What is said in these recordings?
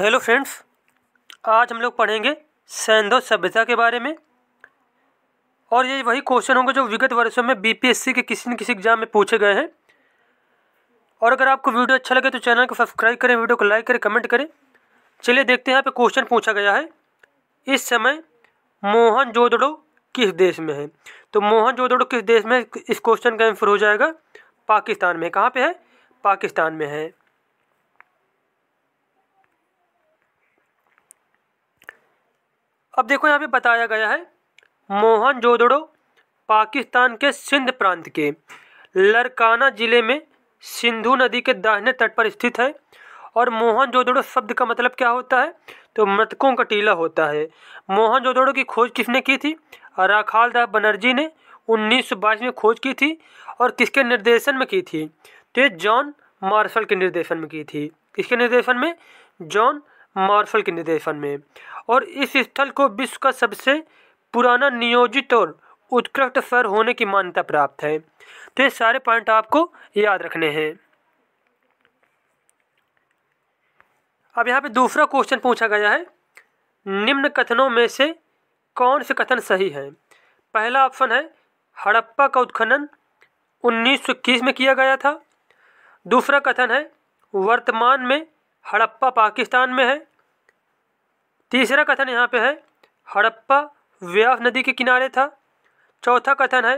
hello friends आज हम लोग पढ़ेंगे सैंधो सभ्यता के बारे में और ये वही क्वेश्चन होंगे जो विगत वर्षों में बीपीएससी के किसी न किसी एग्जाम में पूछे गए हैं और अगर आपको वीडियो अच्छा लगे तो चैनल को सब्सक्राइब करें वीडियो को लाइक करें कमेंट करें चलिए देखते हैं यहाँ पे क्वेश्चन पूछा गया है इस समय मोहन जोदड़ो किस देश में है तो मोहन जोदड़ो किस देश में इस क्वेश्चन का आंसर हो जाएगा पाकिस्तान में कहाँ पर है पाकिस्तान में है अब देखो यहाँ पे बताया गया है मोहन जोदड़ो पाकिस्तान के सिंध प्रांत के लरकाना ज़िले में सिंधु नदी के दाहिने तट पर स्थित है और मोहन जोदड़ो शब्द का मतलब क्या होता है तो मृतकों का टीला होता है मोहन जोदड़ो की खोज किसने की थी राखाल दास बनर्जी ने 1922 में खोज की थी और किसके निर्देशन में की थी तो ये जॉन मार्शल के निर्देशन में की थी किसके निर्देशन में जॉन मार्शल के निर्देशन में और इस स्थल को विश्व का सबसे पुराना नियोजित और उत्कृष्ट शहर होने की मान्यता प्राप्त है तो ये सारे पॉइंट आपको याद रखने हैं अब यहाँ पे दूसरा क्वेश्चन पूछा गया है निम्न कथनों में से कौन से कथन सही है पहला ऑप्शन है हड़प्पा का उत्खनन 1921 में किया गया था दूसरा कथन है वर्तमान में हड़प्पा पाकिस्तान में है तीसरा कथन यहाँ पे है हड़प्पा व्यास नदी के किनारे था चौथा कथन है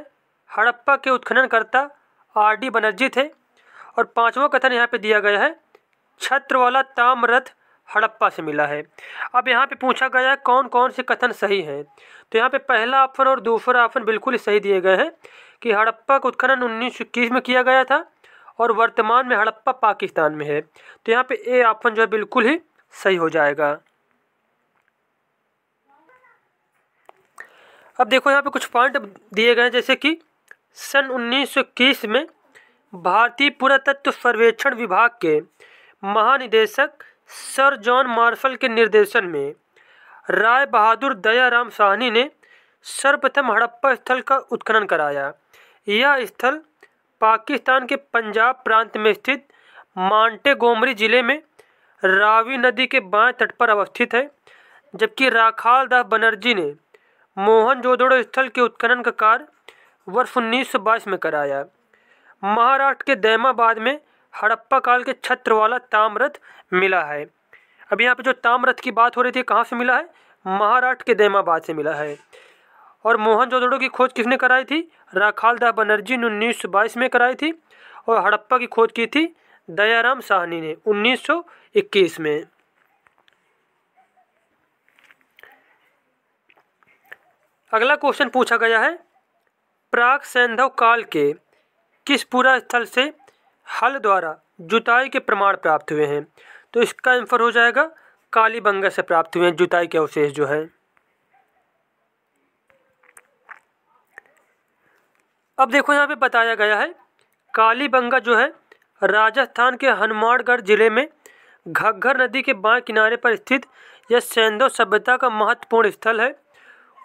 हड़प्पा के उत्खननकर्ता आर डी बनर्जी थे और पांचवा कथन यहाँ पे दिया गया है छत्र वाला ताम्रथ हड़प्पा से मिला है अब यहाँ पे पूछा गया है कौन कौन से कथन सही हैं तो यहाँ पे पहला ऑप्शन और दूसरा ऑप्शन बिल्कुल सही दिए गए हैं कि हड़प्पा का उत्खनन उन्नीस में किया गया था और वर्तमान में हड़प्पा पाकिस्तान में है तो यहाँ पे ए ऑप्शन जो है बिल्कुल ही सही हो जाएगा अब देखो यहाँ पे कुछ पॉइंट दिए गए हैं जैसे कि सन 1921 में भारतीय पुरातत्व सर्वेक्षण विभाग के महानिदेशक सर जॉन मार्शल के निर्देशन में राय बहादुर दयाराम साहनी ने सर्वप्रथम हड़प्पा स्थल का उत्खनन कराया यह स्थल पाकिस्तान के पंजाब प्रांत में स्थित मांटेगोमरी जिले में रावी नदी के बाएं तट पर अवस्थित है जबकि राखाल दास बनर्जी ने मोहन जोदड़ो स्थल के उत्खनन का कार्य वर्ष बाईस में कराया महाराष्ट्र के दैमाबाद में हड़प्पा काल के छत्र वाला ताम्रथ मिला है अब यहाँ पे जो ताम्रथ की बात हो रही थी कहाँ से मिला है महाराष्ट्र के दैमाबाद से मिला है और मोहन जोदड़ो की खोज किसने कराई थी राखालदास बनर्जी ने उन्नीस में कराई थी और हड़प्पा की खोज की थी दयाराम साहनी ने इक्कीस में अगला क्वेश्चन पूछा गया है प्राग सैंधव काल के किस पूरा स्थल से हल द्वारा जुताई के प्रमाण प्राप्त हुए हैं तो इसका आंसर हो जाएगा कालीबंगा से प्राप्त हुए हैं जुताई के अवशेष जो है अब देखो यहाँ पे बताया गया है कालीबंगा जो है राजस्थान के हनुमानगढ़ जिले में घग्घर नदी के बाएं किनारे पर स्थित यह सैंधव सभ्यता का महत्वपूर्ण स्थल है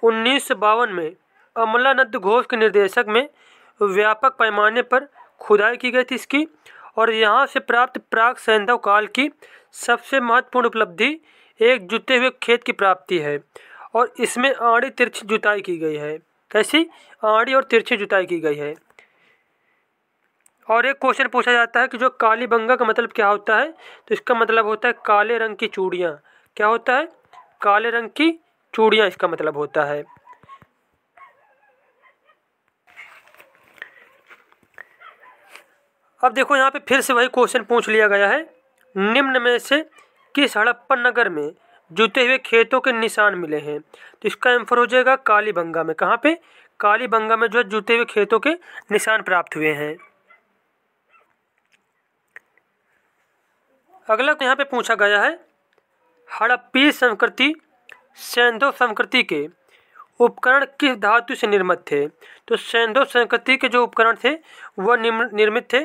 उन्नीस में अमलानंद घोष के निर्देशक में व्यापक पैमाने पर खुदाई की गई थी इसकी और यहाँ से प्राप्त प्राग सैंधव काल की सबसे महत्वपूर्ण उपलब्धि एक जुते हुए खेत की प्राप्ति है और इसमें आड़ी तिरछी जुताई की गई है कैसी आड़ी और तिरछी जुताई की गई है और एक क्वेश्चन पूछा जाता है कि जो काली बंगा का मतलब क्या होता है तो इसका मतलब होता है काले रंग की चूड़ियाँ क्या होता है काले रंग की चूड़ियाँ इसका मतलब होता है अब देखो यहाँ पे फिर से वही क्वेश्चन पूछ लिया गया है निम्न में से किस हड़प्पा नगर में जुते हुए खेतों के निशान मिले हैं तो इसका आंसर हो जाएगा कालीबंगा में कहाँ पे कालीबंगा में जो है जुते हुए खेतों के निशान प्राप्त हुए हैं अगला तो यहाँ पे पूछा गया है हड़प्पी संस्कृति सैंधव संस्कृति के उपकरण किस धातु से निर्मित थे तो सैंधव संस्कृति के जो उपकरण थे वह निर्मित थे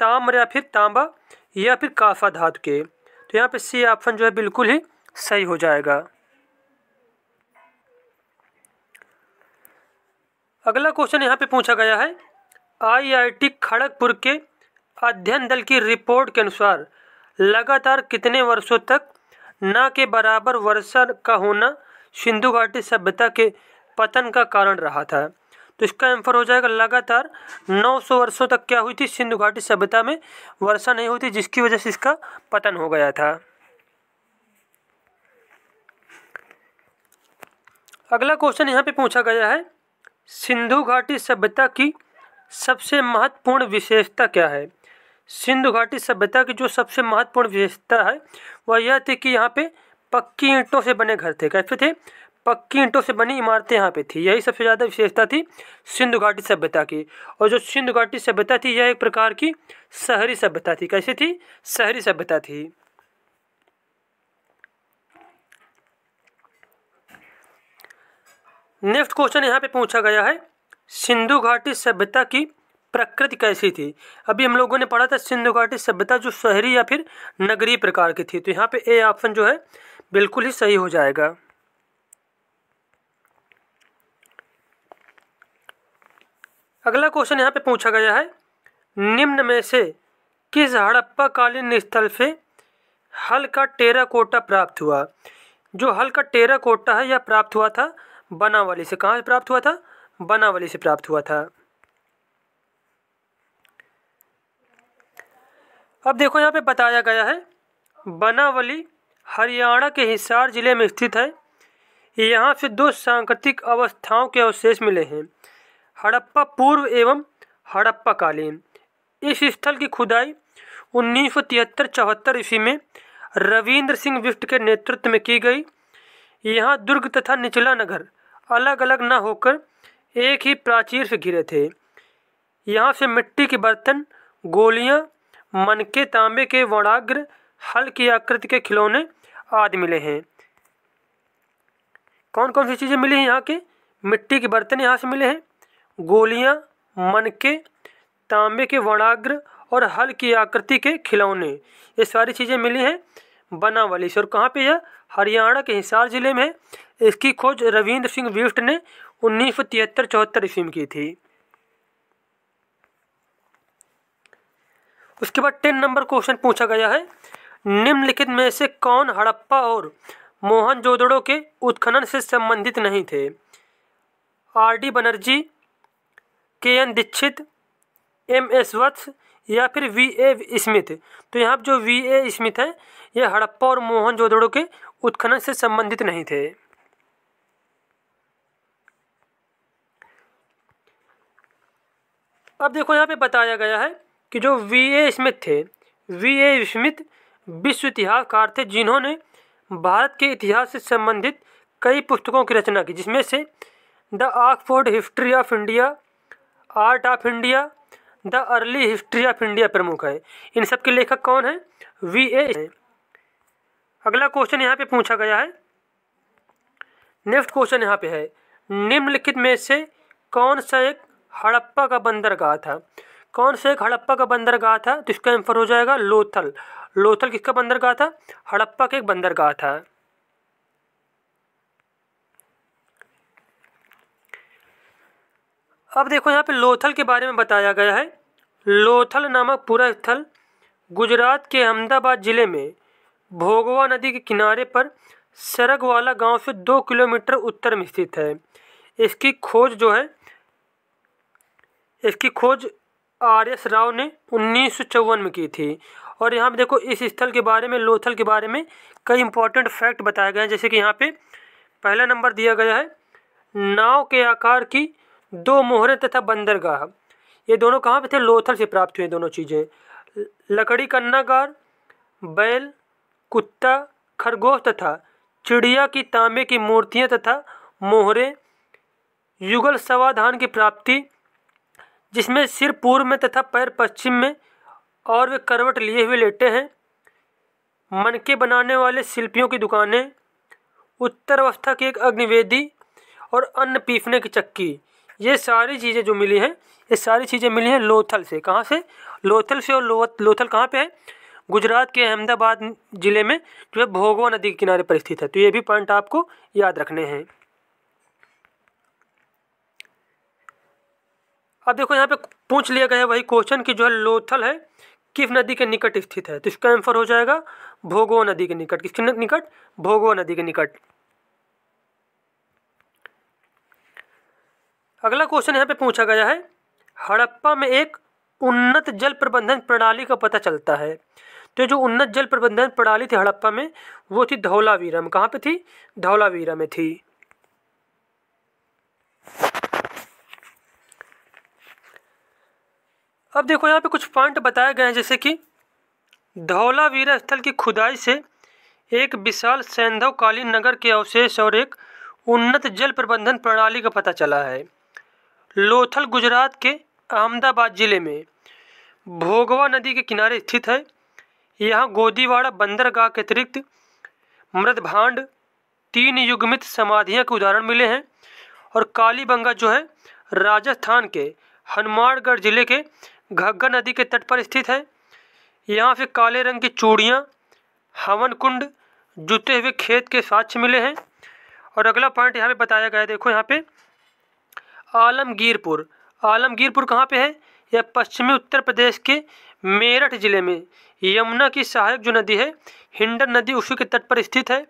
ताम्र या फिर तांबा या फिर काफा धातु के तो यहाँ पे सी ऑप्शन जो है बिल्कुल ही सही हो जाएगा अगला क्वेश्चन यहाँ पे पूछा गया है आईआईटी खड़गपुर के अध्ययन दल की रिपोर्ट के अनुसार लगातार कितने वर्षों तक न के बराबर वर्षा का होना सिंधु घाटी सभ्यता के पतन का कारण रहा था तो इसका आंसर हो जाएगा लगातार 900 वर्षों तक क्या हुई थी सिंधु घाटी सभ्यता में वर्षा नहीं होती जिसकी वजह से इसका पतन हो गया था अगला क्वेश्चन यहाँ पे पूछा गया है सिंधु घाटी सभ्यता की सबसे महत्वपूर्ण विशेषता क्या है सिंधु घाटी सभ्यता की जो सबसे महत्वपूर्ण विशेषता है वह यह थी कि यहाँ पे पक्की ईंटों से बने घर थे कैसे थे पक्की ईंटों से बनी इमारतें यहाँ पे थी यही सबसे ज़्यादा विशेषता थी सिंधु घाटी सभ्यता की और जो सिंधु घाटी सभ्यता थी यह एक प्रकार की शहरी सभ्यता थी कैसी थी शहरी सभ्यता थी नेक्स्ट क्वेश्चन यहाँ पे पूछा गया है सिंधु घाटी सभ्यता की प्रकृति कैसी थी अभी हम लोगों ने पढ़ा था सिंधु घाटी सभ्यता जो शहरी या फिर नगरीय प्रकार की थी तो यहाँ पे ए ऑप्शन जो है बिल्कुल ही सही हो जाएगा अगला क्वेश्चन यहाँ पे पूछा गया है निम्न में से किस हड़प्पा कालीन स्थल से हल का टेरा कोटा प्राप्त हुआ जो हल का टेरा कोटा है यह प्राप्त हुआ था बनावली से कहाँ से प्राप्त हुआ था बनावली से प्राप्त हुआ था अब देखो यहाँ पे बताया गया है बनावली हरियाणा के हिसार जिले में स्थित है यहाँ से दो सांकृतिक अवस्थाओं के अवशेष मिले हैं हड़प्पा पूर्व एवं हड़प्पा कालीन इस स्थल की खुदाई उन्नीस सौ तिहत्तर चौहत्तर ईस्वी में रविंद्र सिंह विष्ट के नेतृत्व में की गई यहाँ दुर्ग तथा निचला नगर अलग अलग न होकर एक ही प्राचीर से घिरे थे यहाँ से मिट्टी के बर्तन गोलियाँ मन के तांबे के वणाग्र हल की आकृति के खिलौने आदि मिले हैं कौन कौन सी चीज़ें मिली हैं यहाँ के मिट्टी के बर्तन यहाँ से मिले हैं गोलियाँ मन के तांबे के वणाग्र और हल की आकृति के खिलौने ये सारी चीज़ें मिली हैं बनावली से और कहाँ पे यह हरियाणा के हिसार जिले में इसकी खोज रविंद्र सिंह विष्ट ने उन्नीस सौ तिहत्तर चौहत्तर ईस्वी में की थी उसके बाद टेन नंबर क्वेश्चन पूछा गया है निम्नलिखित में से कौन हड़प्पा और मोहनजोदड़ो के उत्खनन से संबंधित नहीं थे are D Banerjee K N Dikshit M S Vats या फिर वी ए स्मिथ तो यहाँ जो वी ए स्मिथ है ये हड़प्पा और मोहनजोदड़ो के उत्खनन से संबंधित नहीं थे अब देखो यहाँ पे बताया गया है कि जो वी ए स्मिथ थे वी ए स्मिथ विश्व इतिहासकार थे जिन्होंने भारत के इतिहास से संबंधित कई पुस्तकों की रचना की जिसमें से the Oxford history of India art of India the early history of India प्रमुख है इन सब के लेखक कौन है वी ए अगला क्वेश्चन यहाँ पे पूछा गया है नेक्स्ट क्वेश्चन यहाँ पे है निम्नलिखित में से कौन सा एक हड़प्पा का बंदरगाह था कौन से एक हड़प्पा का बंदरगाह था तो इसका आंसर हो जाएगा लोथल लोथल किसका बंदरगाह था हड़प्पा का एक बंदरगाह था अब देखो यहाँ पे लोथल के बारे में बताया गया है लोथल नामक पूरा स्थल गुजरात के अहमदाबाद ज़िले में भोगवा नदी के किनारे पर सरगवाला गांव से दो किलोमीटर उत्तर में स्थित है इसकी खोज जो है इसकी खोज आर एस राव ने उन्नीस में की थी और यहाँ पे देखो इस स्थल के बारे में लोथल के बारे में कई इंपॉर्टेंट फैक्ट बताए गए हैं जैसे कि यहाँ पे पहला नंबर दिया गया है नाव के आकार की दो मोहरें तथा बंदरगाह ये दोनों कहाँ पे थे लोथल से प्राप्त हुए दोनों चीज़ें लकड़ी कन्नागार बैल कुत्ता खरगोश तथा चिड़िया की तांबे की मूर्तियाँ तथा मोहरें युगल सवाधान की प्राप्ति जिसमें सिर पूर्व में तथा पैर पश्चिम में और वे करवट लिए हुए लेटे हैं मन के बनाने वाले शिल्पियों की दुकानें उत्तर अवस्था की एक अग्निवेदी और अन्न पीसने की चक्की ये सारी चीज़ें जो मिली हैं ये सारी चीज़ें मिली हैं लोथल से कहाँ से लोथल से और लो, लोथल कहाँ पे है गुजरात के अहमदाबाद ज़िले में जो है भोगवा नदी के किनारे पर स्थित है तो ये भी पॉइंट आपको याद रखने हैं अब देखो यहाँ पे पूछ लिया गया है वही क्वेश्चन कि जो है लोथल है किस नदी के निकट स्थित है तो इसका आंसर हो जाएगा भोगो नदी के निकट किसके निकट भोगो नदी के निकट अगला क्वेश्चन यहाँ पे पूछा गया है हड़प्पा में एक उन्नत जल प्रबंधन प्रणाली का पता चलता है तो जो उन्नत जल प्रबंधन प्रणाली थी हड़प्पा में वो थी धौलावीरा में कहाँ पे थी धौलावीरा में थी अब देखो यहाँ पे कुछ पॉइंट बताए गए हैं जैसे कि धौलावीरा स्थल की खुदाई से एक विशाल सैंधवकालीन नगर के अवशेष और एक उन्नत जल प्रबंधन प्रणाली का पता चला है लोथल गुजरात के अहमदाबाद ज़िले में भोगवा नदी के किनारे स्थित है यहाँ गोदीवाड़ा बंदरगाह के अतिरिक्त मृदभांड तीन युगमित समाधियाँ के उदाहरण मिले हैं और कालीबंगा जो है राजस्थान के हनुमानगढ़ जिले के घग्घा नदी के तट पर स्थित है यहाँ से काले रंग की चूड़ियाँ हवन कुंड जुते हुए खेत के साक्ष्य मिले हैं और अगला पॉइंट यहाँ पे बताया गया है देखो यहाँ पे आलमगीरपुर आलमगीरपुर कहाँ पे है यह पश्चिमी उत्तर प्रदेश के मेरठ जिले में यमुना की सहायक जो नदी है हिंडन नदी उसी के तट पर स्थित है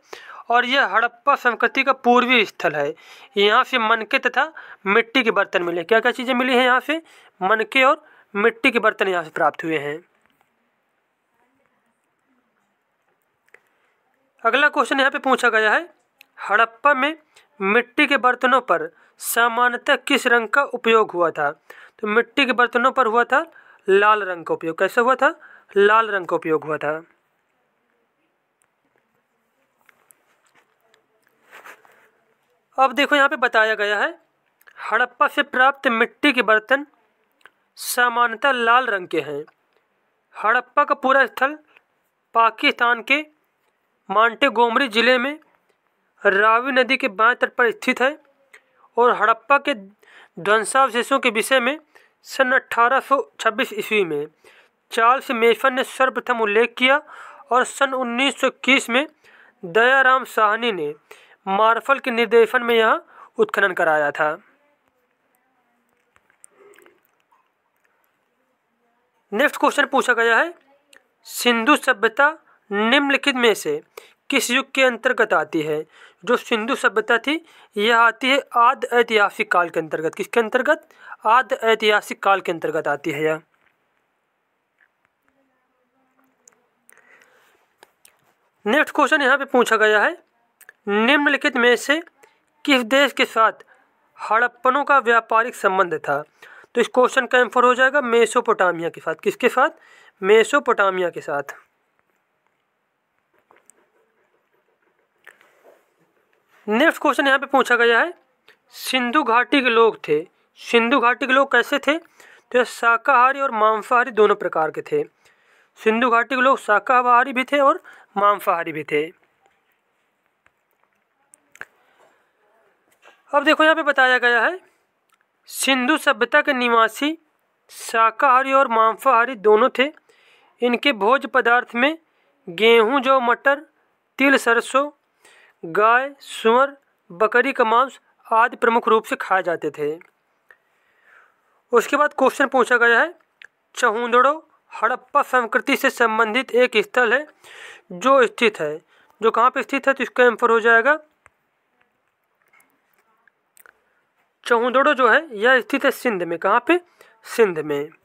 और यह हड़प्पा संस्कृति का पूर्वी स्थल है यहाँ से मनके तथा मिट्टी के बर्तन मिले क्या क्या चीज़ें मिली हैं यहाँ से मनके और मिट्टी के बर्तन यहाँ से प्राप्त हुए हैं अगला क्वेश्चन यहाँ पे पूछा गया है हड़प्पा में मिट्टी के बर्तनों पर सामान्यतः किस रंग का उपयोग हुआ था तो मिट्टी के बर्तनों पर हुआ था लाल रंग का उपयोग कैसे हुआ था लाल रंग का उपयोग हुआ था अब देखो यहाँ पे बताया गया है हड़प्पा से प्राप्त मिट्टी के बर्तन सामान्यतः लाल रंग के हैं हड़प्पा का पूरा स्थल पाकिस्तान के मांटेगोमरी ज़िले में रावी नदी के बाएं तट पर स्थित है और हड़प्पा के ध्वंसावशेषों के विषय में सन अट्ठारह सौ छब्बीस ईस्वी में चार्ल्स मेफन ने सर्वप्रथम उल्लेख किया और सन उन्नीस सौ इक्कीस में दयाराम साहनी ने मार्फल के निर्देशन में यह उत्खनन कराया था नेक्स्ट क्वेश्चन पूछा गया है सिंधु सभ्यता निम्नलिखित में से किस युग के अंतर्गत आती है जो सिंधु सभ्यता थी यह आती है आद ऐतिहासिक काल के अंतर्गत किसके अंतर्गत आद ऐतिहासिक काल के अंतर्गत आती है यह नेक्स्ट क्वेश्चन यहाँ पे पूछा गया है निम्नलिखित में से किस देश के साथ हड़प्पनों का व्यापारिक संबंध था तो इस क्वेश्चन का एम्फर हो जाएगा मेसोपोटामिया के साथ किसके साथ मेसोपोटामिया के साथ नेक्स्ट क्वेश्चन यहाँ पे पूछा गया है सिंधु घाटी के लोग थे सिंधु घाटी के लोग कैसे थे तो शाकाहारी और मांसाहारी दोनों प्रकार के थे सिंधु घाटी के लोग शाकाहारी भी थे और मांसाहारी भी थे अब देखो यहाँ पे बताया गया है सिंधु सभ्यता के निवासी शाकाहारी और मांसाहारी दोनों थे इनके भोज पदार्थ में गेहूं जो मटर तिल सरसों गाय सुअर बकरी का मांस आदि प्रमुख रूप से खाए जाते थे उसके बाद क्वेश्चन पूछा गया है चहुंदड़ो हड़प्पा संस्कृति से संबंधित एक स्थल है जो स्थित है जो कहाँ पर स्थित है तो इसका आंसर हो जाएगा चौदड़ो जो है यह स्थित है सिंध में कहाँ पे सिंध में